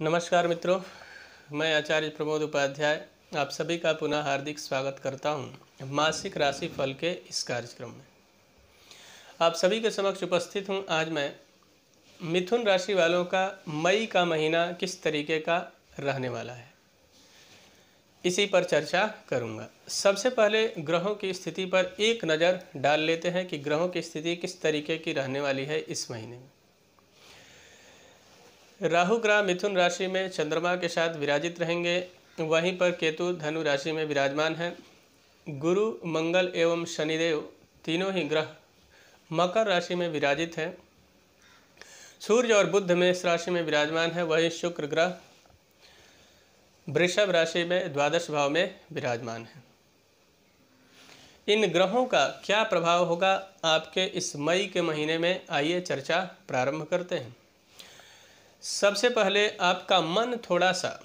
नमस्कार मित्रों मैं आचार्य प्रमोद उपाध्याय आप सभी का पुनः हार्दिक स्वागत करता हूँ मासिक राशि फल के इस कार्यक्रम में आप सभी के समक्ष उपस्थित हूँ आज मैं मिथुन राशि वालों का मई का महीना किस तरीके का रहने वाला है इसी पर चर्चा करूँगा सबसे पहले ग्रहों की स्थिति पर एक नज़र डाल लेते हैं कि ग्रहों की स्थिति किस तरीके की रहने वाली है इस महीने में राहु ग्रह मिथुन राशि में चंद्रमा के साथ विराजित रहेंगे वहीं पर केतु धनु राशि में विराजमान है गुरु मंगल एवं शनिदेव तीनों ही ग्रह मकर राशि में विराजित हैं सूर्य और बुद्ध में इस राशि में विराजमान है वहीं शुक्र ग्रह वृषभ राशि में द्वादश भाव में विराजमान है इन ग्रहों का क्या प्रभाव होगा आपके इस मई के महीने में आइए चर्चा प्रारंभ करते हैं सबसे पहले आपका मन थोड़ा सा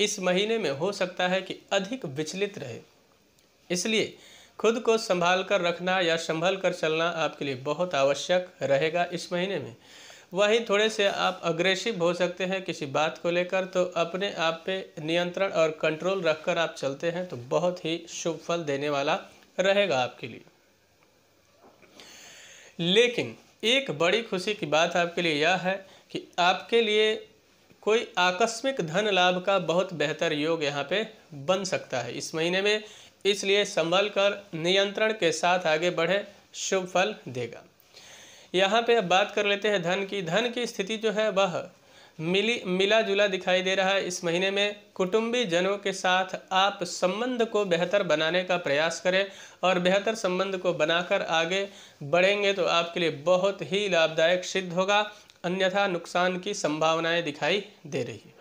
इस महीने में हो सकता है कि अधिक विचलित रहे इसलिए खुद को संभाल कर रखना या संभल कर चलना आपके लिए बहुत आवश्यक रहेगा इस महीने में वहीं थोड़े से आप अग्रेसिव हो सकते हैं किसी बात को लेकर तो अपने आप पे नियंत्रण और कंट्रोल रखकर आप चलते हैं तो बहुत ही शुभ फल देने वाला रहेगा आपके लिए लेकिन एक बड़ी खुशी की बात आपके लिए यह है कि आपके लिए कोई आकस्मिक धन लाभ का बहुत बेहतर योग यहाँ पे बन सकता है इस महीने में इसलिए संभल कर नियंत्रण के साथ आगे बढ़े शुभ फल देगा यहाँ पे अब बात कर लेते हैं धन की धन की स्थिति जो है वह मिली मिला जुला दिखाई दे रहा है इस महीने में कुटुंबी जनों के साथ आप संबंध को बेहतर बनाने का प्रयास करें और बेहतर संबंध को बनाकर आगे बढ़ेंगे तो आपके लिए बहुत ही लाभदायक सिद्ध होगा अन्यथा नुकसान की संभावनाएं दिखाई दे रही है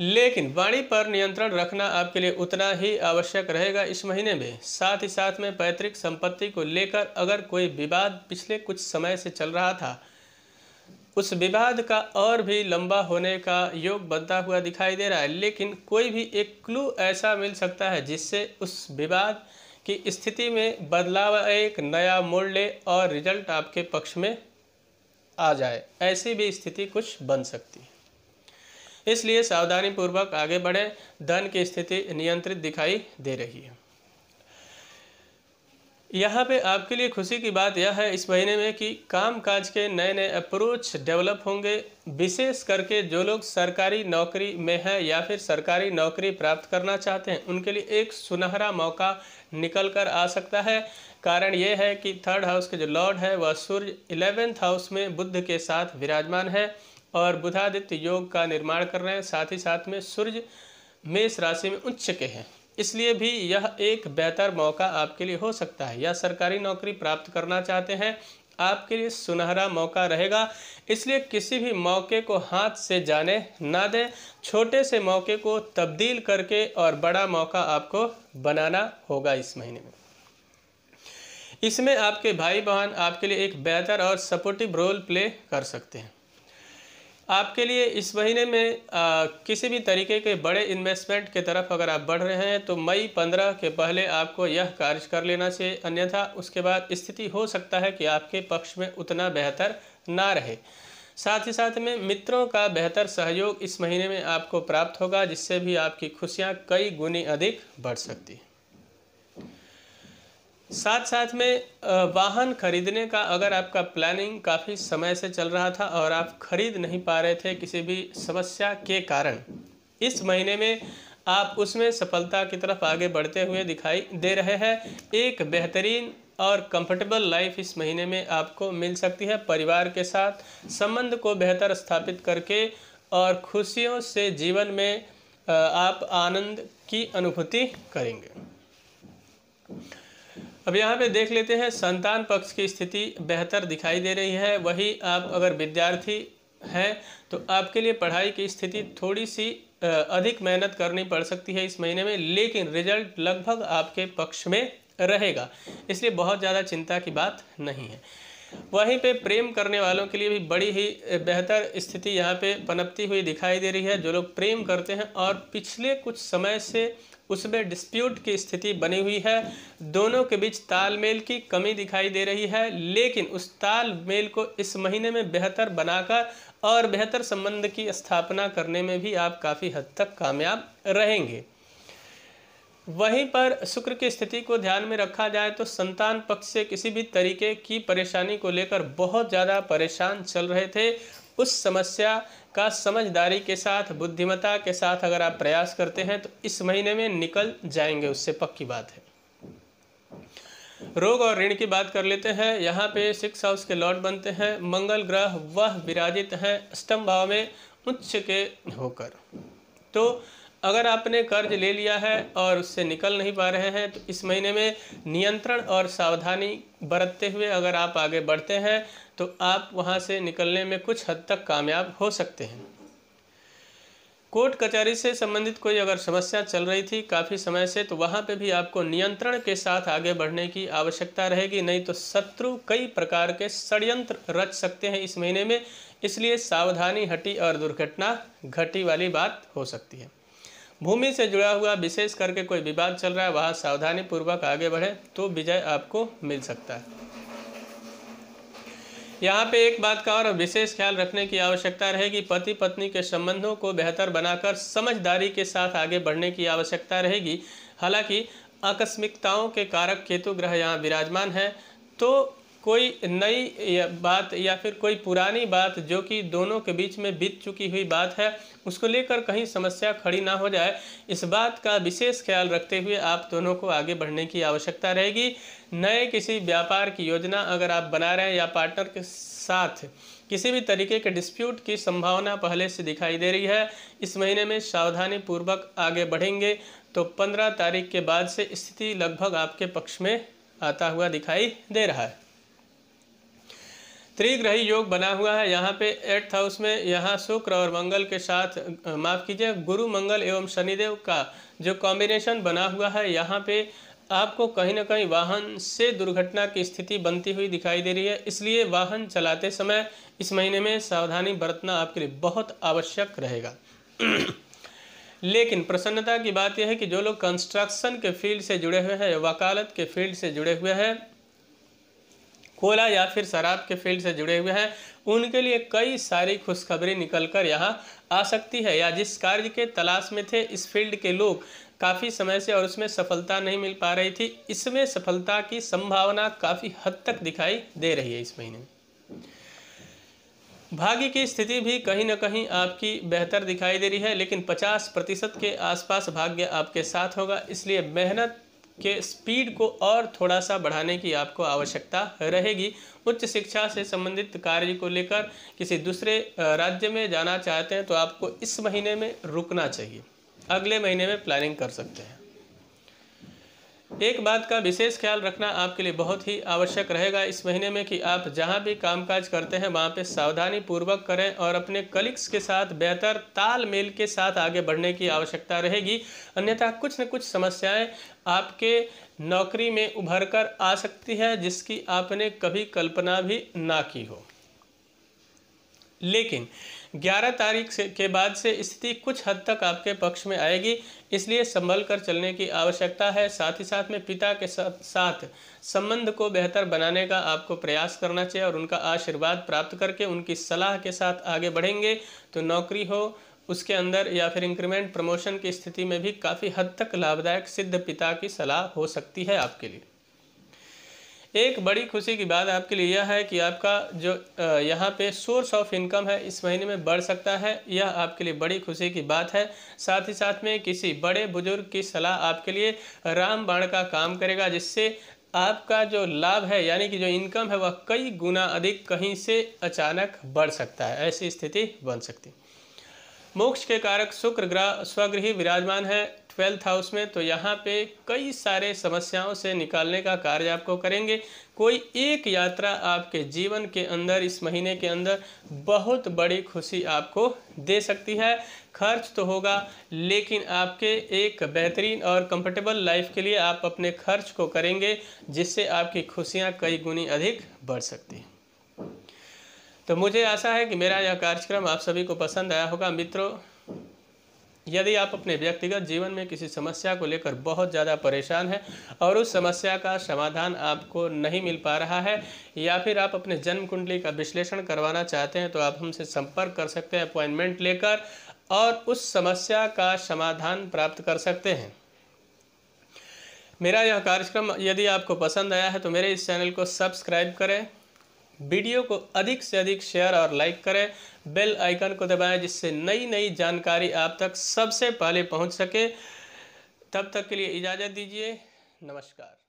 लेकिन वाणी पर नियंत्रण रखना आपके लिए उतना ही आवश्यक रहेगा इस महीने में साथ ही साथ में पैतृक संपत्ति को लेकर अगर कोई विवाद पिछले कुछ समय से चल रहा था उस विवाद का और भी लंबा होने का योग बनता हुआ दिखाई दे रहा है लेकिन कोई भी एक क्लू ऐसा मिल सकता है जिससे उस विवाद की स्थिति में बदलाव एक नया मोड़ ले और रिजल्ट आपके पक्ष में आ जाए ऐसी भी स्थिति कुछ बन सकती है इसलिए सावधानी पूर्वक आगे बढ़े धन की स्थिति नियंत्रित दिखाई दे रही है यहाँ पे आपके लिए खुशी की बात यह है इस महीने में कि कामकाज के नए नए अप्रोच डेवलप होंगे विशेष करके जो लोग सरकारी नौकरी में हैं या फिर सरकारी नौकरी प्राप्त करना चाहते हैं उनके लिए एक सुनहरा मौका निकल कर आ सकता है कारण ये है कि थर्ड हाउस के जो लॉर्ड है वह सूर्य इलेवेंथ हाउस में बुद्ध के साथ विराजमान है और बुधादित्य योग का निर्माण कर रहे हैं साथ ही साथ में सूर्य मेष राशि में उच्च के हैं इसलिए भी यह एक बेहतर मौका आपके लिए हो सकता है या सरकारी नौकरी प्राप्त करना चाहते हैं आपके लिए सुनहरा मौका रहेगा इसलिए किसी भी मौके को हाथ से जाने ना दें छोटे से मौके को तब्दील करके और बड़ा मौका आपको बनाना होगा इस महीने में इसमें आपके भाई बहन आपके लिए एक बेहतर और सपोर्टिव रोल प्ले कर सकते हैं आपके लिए इस महीने में आ, किसी भी तरीके के बड़े इन्वेस्टमेंट के तरफ अगर आप बढ़ रहे हैं तो मई पंद्रह के पहले आपको यह कार्य कर लेना चाहिए अन्यथा उसके बाद स्थिति हो सकता है कि आपके पक्ष में उतना बेहतर ना रहे साथ ही साथ में मित्रों का बेहतर सहयोग इस महीने में आपको प्राप्त होगा जिससे भी आपकी खुशियाँ कई गुनी अधिक बढ़ सकती हैं साथ साथ में वाहन खरीदने का अगर आपका प्लानिंग काफ़ी समय से चल रहा था और आप खरीद नहीं पा रहे थे किसी भी समस्या के कारण इस महीने में आप उसमें सफलता की तरफ आगे बढ़ते हुए दिखाई दे रहे हैं एक बेहतरीन और कंफर्टेबल लाइफ इस महीने में आपको मिल सकती है परिवार के साथ संबंध को बेहतर स्थापित करके और खुशियों से जीवन में आप आनंद की अनुभूति करेंगे अब यहाँ पे देख लेते हैं संतान पक्ष की स्थिति बेहतर दिखाई दे रही है वही आप अगर विद्यार्थी हैं तो आपके लिए पढ़ाई की स्थिति थोड़ी सी अधिक मेहनत करनी पड़ सकती है इस महीने में लेकिन रिजल्ट लगभग आपके पक्ष में रहेगा इसलिए बहुत ज़्यादा चिंता की बात नहीं है वहीं पे प्रेम करने वालों के लिए भी बड़ी ही बेहतर स्थिति यहाँ पे पनपती हुई दिखाई दे रही है जो लोग प्रेम करते हैं और पिछले कुछ समय से उसमें डिस्प्यूट की स्थिति बनी हुई है दोनों के बीच तालमेल की कमी दिखाई दे रही है लेकिन उस तालमेल को इस महीने में बेहतर बनाकर और बेहतर संबंध की स्थापना करने में भी आप काफ़ी हद तक कामयाब रहेंगे वहीं पर शुक्र की स्थिति को ध्यान में रखा जाए तो संतान पक्ष से किसी भी तरीके की परेशानी को लेकर बहुत ज़्यादा परेशान चल रहे थे उस समस्या का समझदारी के साथ बुद्धिमता के साथ अगर आप प्रयास करते हैं तो इस महीने में निकल जाएंगे उससे पक्की बात है रोग और ऋण की बात कर लेते हैं यहाँ पे सिक्स हाउस के लॉर्ड बनते हैं मंगल ग्रह वह विराजित हैं अष्टम भाव में उच्च के होकर तो अगर आपने कर्ज ले लिया है और उससे निकल नहीं पा रहे हैं तो इस महीने में नियंत्रण और सावधानी बरतते हुए अगर आप आगे बढ़ते हैं तो आप वहाँ से निकलने में कुछ हद तक कामयाब हो सकते हैं कोर्ट कचहरी से संबंधित कोई अगर समस्या चल रही थी काफ़ी समय से तो वहाँ पे भी आपको नियंत्रण के साथ आगे बढ़ने की आवश्यकता रहेगी नहीं तो शत्रु कई प्रकार के षडयंत्र रच सकते हैं इस महीने में इसलिए सावधानी हटी और दुर्घटना घटी वाली बात हो सकती है भूमि से जुड़ा हुआ विशेष करके कोई विवाद चल रहा है वहाँ सावधानी पूर्वक आगे बढ़े तो विजय आपको मिल सकता है यहाँ पे एक बात का और विशेष ख्याल रखने की आवश्यकता रहेगी पति पत्नी के संबंधों को बेहतर बनाकर समझदारी के साथ आगे बढ़ने की आवश्यकता रहेगी हालांकि आकस्मिकताओं के कारक केतु ग्रह यहाँ विराजमान है तो कोई नई बात या फिर कोई पुरानी बात जो कि दोनों के बीच में बीत चुकी हुई बात है उसको लेकर कहीं समस्या खड़ी ना हो जाए इस बात का विशेष ख्याल रखते हुए आप दोनों को आगे बढ़ने की आवश्यकता रहेगी नए किसी व्यापार की योजना अगर आप बना रहे हैं या पार्टनर के साथ किसी भी तरीके के डिस्प्यूट की संभावना पहले से दिखाई दे रही है इस महीने में सावधानी पूर्वक आगे बढ़ेंगे तो 15 तारीख के बाद से स्थिति लगभग आपके पक्ष में आता हुआ दिखाई दे रहा है त्रिग्रही योग बना हुआ है यहाँ पे एट्थ हाउस में यहाँ शुक्र और मंगल के साथ माफ़ कीजिए गुरु मंगल एवं शनिदेव का जो कॉम्बिनेशन बना हुआ है यहाँ पे आपको कहीं ना कहीं वाहन से दुर्घटना की स्थिति बनती हुई दिखाई दे रही है इसलिए वाहन चलाते समय इस महीने में सावधानी बरतना आपके लिए बहुत आवश्यक रहेगा लेकिन प्रसन्नता की बात यह है कि जो लोग कंस्ट्रक्शन के फील्ड से जुड़े हुए हैं वकालत के फील्ड से जुड़े हुए हैं कोला या फिर शराब के फील्ड से जुड़े हुए हैं उनके लिए कई सारी खुशखबरी निकल कर यहाँ आ सकती है या जिस कार्य के तलाश में थे इस फील्ड के लोग काफ़ी समय से और उसमें सफलता नहीं मिल पा रही थी इसमें सफलता की संभावना काफ़ी हद तक दिखाई दे रही है इस महीने भाग्य की स्थिति भी कहीं ना कहीं आपकी बेहतर दिखाई दे रही है लेकिन 50 प्रतिशत के आसपास भाग्य आपके साथ होगा इसलिए मेहनत के स्पीड को और थोड़ा सा बढ़ाने की आपको आवश्यकता रहेगी उच्च शिक्षा से संबंधित कार्य को लेकर किसी दूसरे राज्य में जाना चाहते हैं तो आपको इस महीने में रुकना चाहिए अगले महीने में प्लानिंग कर सकते हैं एक बात का विशेष ख्याल रखना आपके लिए बहुत ही आवश्यक रहेगा इस महीने में कि आप जहां भी कामकाज करते हैं वहां पे सावधानी पूर्वक करें और अपने कलिक्स के साथ बेहतर तालमेल के साथ आगे बढ़ने की आवश्यकता रहेगी अन्यथा कुछ न कुछ समस्याएं आपके नौकरी में उभर कर आ सकती है जिसकी आपने कभी कल्पना भी ना की हो लेकिन 11 तारीख से के बाद से स्थिति कुछ हद तक आपके पक्ष में आएगी इसलिए संभल कर चलने की आवश्यकता है साथ ही साथ में पिता के साथ साथ संबंध को बेहतर बनाने का आपको प्रयास करना चाहिए और उनका आशीर्वाद प्राप्त करके उनकी सलाह के साथ आगे बढ़ेंगे तो नौकरी हो उसके अंदर या फिर इंक्रीमेंट प्रमोशन की स्थिति में भी काफ़ी हद तक लाभदायक सिद्ध पिता की सलाह हो सकती है आपके लिए एक बड़ी खुशी की बात आपके लिए यह है कि आपका जो यहाँ पे सोर्स ऑफ इनकम है इस महीने में बढ़ सकता है यह आपके लिए बड़ी खुशी की बात है साथ ही साथ में किसी बड़े बुजुर्ग की सलाह आपके लिए रामबाण का काम करेगा जिससे आपका जो लाभ है यानी कि जो इनकम है वह कई गुना अधिक कहीं से अचानक बढ़ सकता है ऐसी स्थिति बन सकती मोक्ष के कारक शुक्र ग्रह स्वगृही विराजमान है ट्वेल्थ हाउस में तो यहाँ पे कई सारे समस्याओं से निकालने का कार्य आपको करेंगे कोई एक यात्रा आपके जीवन के अंदर इस महीने के अंदर बहुत बड़ी खुशी आपको दे सकती है खर्च तो होगा लेकिन आपके एक बेहतरीन और कंफर्टेबल लाइफ के लिए आप अपने खर्च को करेंगे जिससे आपकी खुशियाँ कई गुनी अधिक बढ़ सकती हैं तो मुझे आशा है कि मेरा यह कार्यक्रम आप सभी को पसंद आया होगा मित्रों यदि आप अपने व्यक्तिगत जीवन में किसी समस्या को लेकर बहुत ज़्यादा परेशान हैं और उस समस्या का समाधान आपको नहीं मिल पा रहा है या फिर आप अपने जन्म कुंडली का विश्लेषण करवाना चाहते हैं तो आप हमसे संपर्क कर सकते हैं अपॉइंटमेंट लेकर और उस समस्या का समाधान प्राप्त कर सकते हैं मेरा यह कार्यक्रम यदि आपको पसंद आया है तो मेरे इस चैनल को सब्सक्राइब करें वीडियो को अधिक से अधिक शेयर और लाइक करें बेल आइकन को दबाएं जिससे नई नई जानकारी आप तक सबसे पहले पहुंच सके तब तक के लिए इजाज़त दीजिए नमस्कार